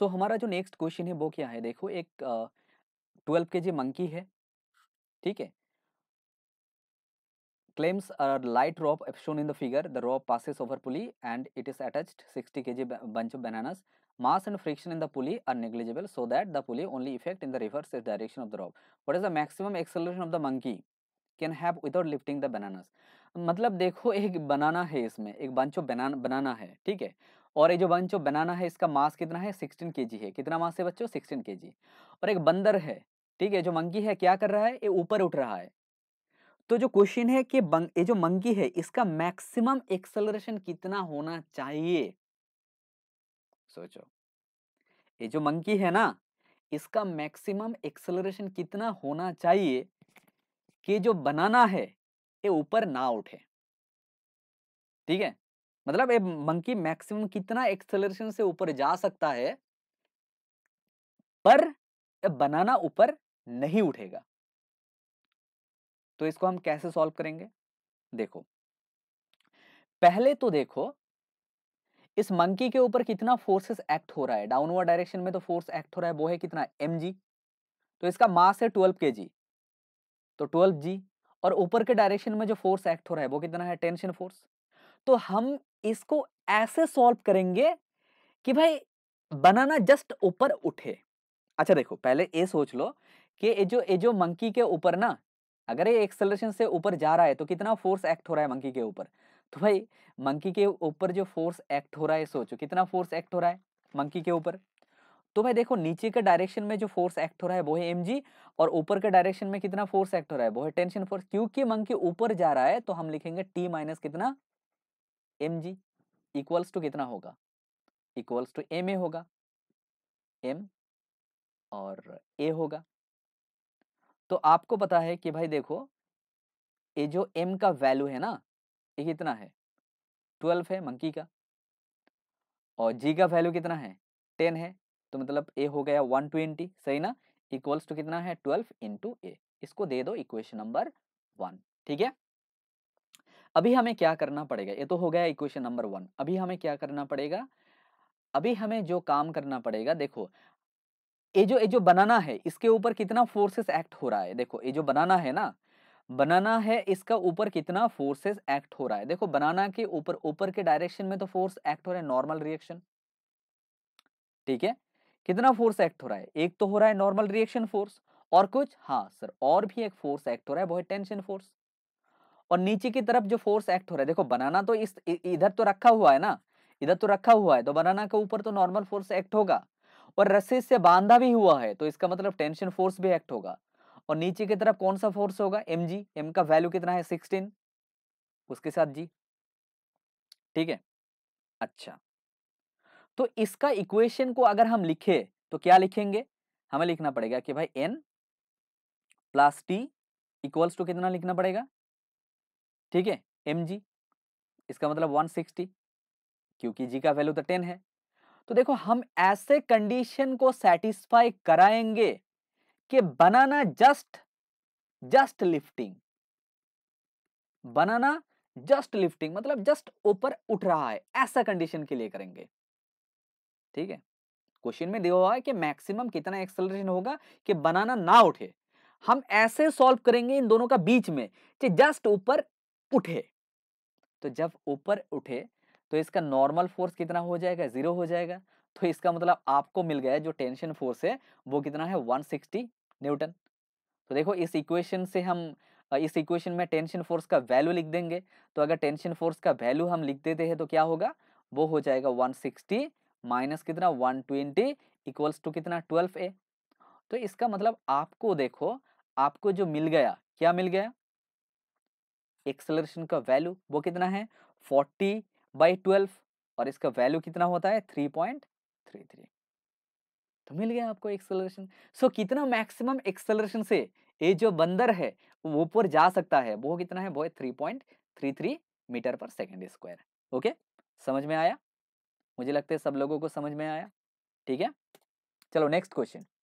सो so, हमारा जो next question है वो क्या है देखो एक ट्वेल्व के जी मंकी है ठीक है climbs a light rope as shown in the figure the rope passes over pulley and it is attached sixty k g bunch of bananas mass and friction in the pulley are negligible so that the pulley only effect in the reverse is direction of the rope what is the maximum acceleration of the monkey can have without lifting the bananas मतलब देखो एक बनाना है इसमें एक bunch of बनाना है ठीक है और ये जो बंचो बनाना है इसका मास कितना है सिक्सटीन के है कितना मास है बच्चों सिक्सटीन के और एक बंदर है ठीक है जो मंकी है क्या कर रहा है ये ऊपर उठ रहा है तो जो क्वेश्चन है कि ये जो मंकी है इसका मैक्सिमम एक्सलरेशन कितना होना चाहिए सोचो ये जो मंकी है ना इसका मैक्सिमम एक्सलरेशन कितना होना चाहिए कि जो बनाना है ये ऊपर ना उठे ठीक है मतलब ये मंकी मैक्सिमम कितना एक्सेलरेशन से ऊपर जा सकता है पर बनाना ऊपर नहीं उठेगा तो इसको हम कैसे सॉल्व करेंगे देखो पहले तो देखो इस मंकी के ऊपर कितना फोर्सेस एक्ट हो रहा है डाउनवर्ड डायरेक्शन में तो फोर्स एक्ट हो रहा है वो है कितना एम तो इसका मास है ट्वेल्व के तो ट्वेल्व और ऊपर के डायरेक्शन में जो फोर्स एक्ट हो रहा है वो कितना है टेंशन फोर्स तो हम इसको ऐसे सॉल्व करेंगे कि भाई बनाना जस्ट ऊपर उठे अच्छा देखो पहले ये सोच लो कि ये जो ये जो मंकी के ऊपर ना अगर ये एक्सेलरेशन से ऊपर जा रहा है तो कितना फोर्स एक्ट हो रहा है मंकी के ऊपर तो भाई मंकी के ऊपर जो फोर्स एक्ट हो रहा है सोचो कितना फोर्स एक्ट हो रहा है मंकी के ऊपर तो भाई देखो नीचे के डायरेक्शन में जो फोर्स एक्ट हो रहा है वो है एम और ऊपर के डायरेक्शन में कितना फोर्स एक्ट हो रहा है वो है टेंशन फोर्स क्योंकि मंकी ऊपर जा रहा है तो हम लिखेंगे टी माइनस कितना एम जी इक्वल्स टू कितना होगा इक्वल्स टू एम ए होगा एम और ए होगा तो आपको पता है कि भाई देखो ये जो एम का वैल्यू है ना ये कितना है ट्वेल्व है मंकी का और जी का वैल्यू कितना है टेन है तो मतलब ए हो गया वन ट्वेंटी सही ना इक्वल्स टू कितना है ट्वेल्व इंटू ए इसको दे दो इक्वेशन नंबर वन ठीक है अभी हमें क्या करना पड़ेगा ये तो हो गया इक्वेशन नंबर वन अभी हमें क्या करना पड़ेगा अभी हमें जो काम करना पड़ेगा देखो ये जो ये जो बनाना है इसके ऊपर कितना फोर्सेस एक्ट हो रहा है देखो ये जो बनाना है ना बनाना है इसका ऊपर कितना फोर्सेस एक्ट हो रहा है देखो बनाना के ऊपर ऊपर के डायरेक्शन में तो फोर्स एक्ट हो रहा है नॉर्मल रिएक्शन ठीक है कितना फोर्स एक्ट हो रहा है एक तो हो रहा है नॉर्मल रिएक्शन फोर्स और कुछ हाँ सर और भी एक फोर्स एक्ट हो रहा है वो है टेंशन फोर्स और नीचे की तरफ जो फोर्स एक्ट हो रहा है देखो बनाना तो इस इधर तो रखा हुआ है ना इधर तो रखा हुआ है तो बनाना के ऊपर तो नॉर्मल फोर्स एक्ट होगा और रस्सी से बांधा भी हुआ है तो इसका मतलब टेंशन फोर्स भी एक्ट होगा और नीचे की तरफ कौन सा फोर्स होगा एम जी एम का वैल्यू कितना है सिक्सटीन उसके साथ जी ठीक है अच्छा तो इसका इक्वेशन को अगर हम लिखे तो क्या लिखेंगे हमें लिखना पड़ेगा कि भाई N plus T equals to कितना लिखना पड़ेगा ठीक है एम जी इसका मतलब 160 क्योंकि जी का वैल्यू तो 10 है तो देखो हम ऐसे कंडीशन को सेटिस्फाई कराएंगे कि banana just just lifting banana just lifting मतलब जस्ट ऊपर उठ रहा है ऐसा कंडीशन के लिए करेंगे ठीक है क्वेश्चन में दिया हुआ है कि मैक्सिमम कितना एक्सेलरेशन होगा कि बनाना ना उठे हम ऐसे सॉल्व करेंगे इन दोनों का बीच में कि जस्ट ऊपर उठे तो जब ऊपर उठे तो इसका नॉर्मल फोर्स कितना हो जाएगा जीरो हो जाएगा तो इसका मतलब आपको मिल गया जो टेंशन फोर्स है वो कितना है 160 न्यूटन तो देखो इस इक्वेशन से हम इस इक्वेशन में टेंशन फोर्स का वैल्यू लिख देंगे तो अगर टेंशन फोर्स का वैल्यू हम लिख देते हैं तो क्या होगा वो हो जाएगा 160 माइनस कितना वन ट्वेंटी इक्वल्स टू कितना ट्वेल्व ए तो इसका मतलब आपको देखो आपको जो मिल गया क्या मिल गया एक्सेलरेशन का वैल्यू वो कितना है फोर्टी बाई ट्वेल्व और इसका वैल्यू कितना होता है थ्री पॉइंट थ्री थ्री तो मिल गया आपको एक्सेलरेशन सो so, कितना मैक्सिमम एक्सेलरेशन से ये जो बंदर है वो ऊपर जा सकता है वो कितना है वो three point three three meter per second square okay समझ में आया मुझे लगता है सब लोगों को समझ में आया ठीक है चलो नेक्स्ट क्वेश्चन